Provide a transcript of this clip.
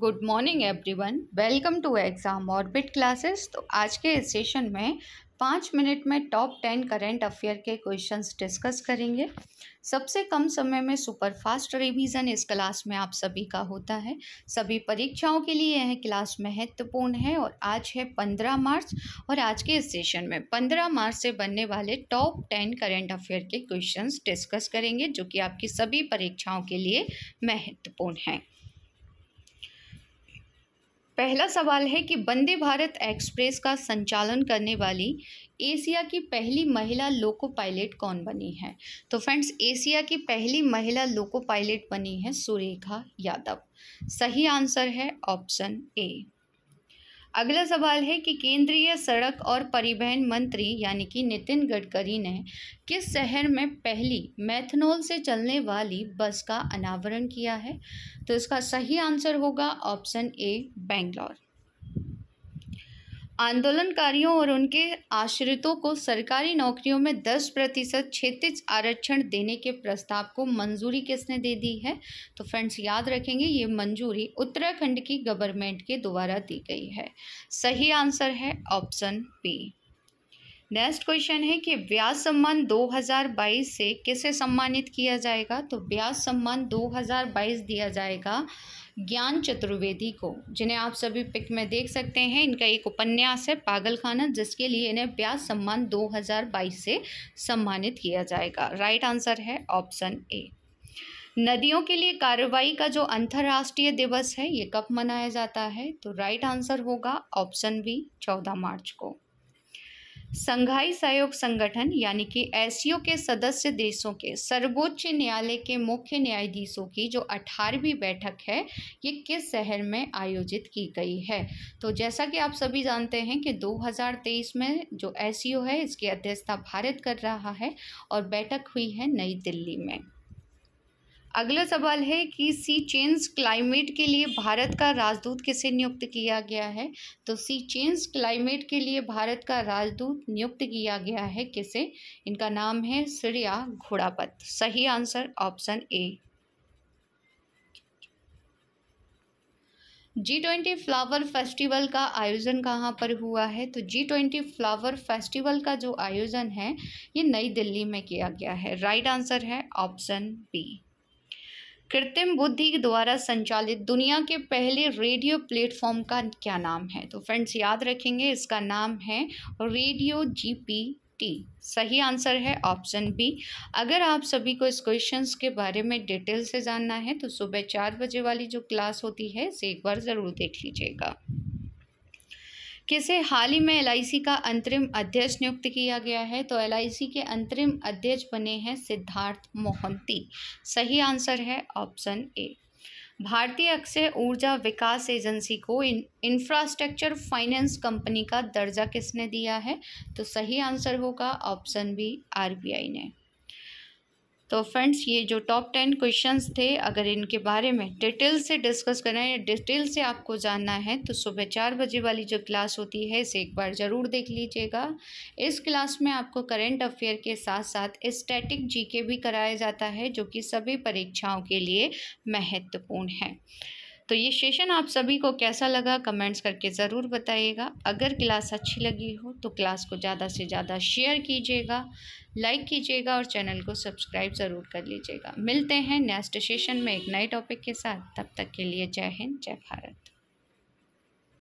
good morning everyone welcome to exam orbit classes तो आज के इस सेशन में पाँच मिनट में टॉप टेन करेंट अफेयर के क्वेश्चंस डिस्कस करेंगे सबसे कम समय में सुपर फास्ट रिवीजन इस क्लास में आप सभी का होता है सभी परीक्षाओं के लिए यह क्लास महत्वपूर्ण है और आज है पंद्रह मार्च और आज के इस सेशन में पंद्रह मार्च से बनने वाले टॉप टेन करेंट अफेयर के क्वेश्चन डिस्कस करेंगे जो कि आपकी सभी परीक्षाओं के लिए महत्वपूर्ण हैं पहला सवाल है कि वंदे भारत एक्सप्रेस का संचालन करने वाली एशिया की पहली महिला लोको पायलट कौन बनी है तो फ्रेंड्स एशिया की पहली महिला लोको पायलट बनी है सुरेखा यादव सही आंसर है ऑप्शन ए अगला सवाल है कि केंद्रीय सड़क और परिवहन मंत्री यानी कि नितिन गडकरी ने किस शहर में पहली मैथनॉल से चलने वाली बस का अनावरण किया है तो इसका सही आंसर होगा ऑप्शन ए बेंगलोर आंदोलनकारियों और उनके आश्रितों को सरकारी नौकरियों में 10 प्रतिशत क्षेत्र आरक्षण देने के प्रस्ताव को मंजूरी किसने दे दी है तो फ्रेंड्स याद रखेंगे ये मंजूरी उत्तराखंड की गवर्नमेंट के द्वारा दी गई है सही आंसर है ऑप्शन बी नेक्स्ट क्वेश्चन है कि ब्याज सम्मान 2022 से किसे सम्मानित किया जाएगा तो ब्याज सम्मान 2022 दिया जाएगा ज्ञान चतुर्वेदी को जिन्हें आप सभी पिक में देख सकते हैं इनका एक उपन्यास है पागलखाना जिसके लिए इन्हें ब्यास सम्मान 2022 से सम्मानित किया जाएगा राइट आंसर है ऑप्शन ए नदियों के लिए कार्रवाई का जो अंतर्राष्ट्रीय दिवस है ये कब मनाया जाता है तो राइट आंसर होगा ऑप्शन बी चौदह मार्च को संघाई सहयोग संगठन यानी कि एस के सदस्य देशों के सर्वोच्च न्यायालय के मुख्य न्यायाधीशों की जो अठारहवीं बैठक है ये किस शहर में आयोजित की गई है तो जैसा कि आप सभी जानते हैं कि 2023 में जो एस है इसकी अध्यक्षता भारत कर रहा है और बैठक हुई है नई दिल्ली में अगला सवाल है कि सी चेंज क्लाइमेट के लिए भारत का राजदूत किसे नियुक्त किया गया है तो सी चेंज क्लाइमेट के लिए भारत का राजदूत नियुक्त किया गया है किसे इनका नाम है श्रिया घोड़ापत सही answer option A G twenty flower festival का आयोजन कहाँ पर हुआ है तो जी ट्वेंटी फ्लावर फेस्टिवल का जो आयोजन है ये नई दिल्ली में किया गया है राइट आंसर है ऑप्शन बी कृत्रिम बुद्धि द्वारा संचालित दुनिया के पहले रेडियो प्लेटफॉर्म का क्या नाम है तो फ्रेंड्स याद रखेंगे इसका नाम है रेडियो जीपी टी सही आंसर है ऑप्शन बी अगर आप सभी को इस क्वेश्चंस के बारे में डिटेल से जानना है तो सुबह चार बजे वाली जो क्लास होती है इसे एक बार ज़रूर देख लीजिएगा किसे हाल ही में एल का अंतरिम अध्यक्ष नियुक्त किया गया है तो एल के अंतरिम अध्यक्ष बने हैं सिद्धार्थ मोहंती सही आंसर है ऑप्शन ए भारतीय अक्षय ऊर्जा विकास एजेंसी को इन, इंफ्रास्ट्रक्चर फाइनेंस कंपनी का दर्जा किसने दिया है तो सही आंसर होगा ऑप्शन बी आरबीआई ने तो फ्रेंड्स ये जो टॉप टेन क्वेश्चंस थे अगर इनके बारे में डिटेल से डिस्कस करना है डिटेल से आपको जानना है तो सुबह चार बजे वाली जो क्लास होती है इसे एक बार ज़रूर देख लीजिएगा इस क्लास में आपको करंट अफेयर के साथ साथ स्टैटिक जीके भी कराया जाता है जो कि सभी परीक्षाओं के लिए महत्वपूर्ण है तो ये सेशन आप सभी को कैसा लगा कमेंट्स करके ज़रूर बताइएगा अगर क्लास अच्छी लगी हो तो क्लास को ज़्यादा से ज़्यादा शेयर कीजिएगा लाइक कीजिएगा और चैनल को सब्सक्राइब ज़रूर कर लीजिएगा मिलते हैं नेक्स्ट सेशन में एक नए टॉपिक के साथ तब तक के लिए जय हिंद जय भारत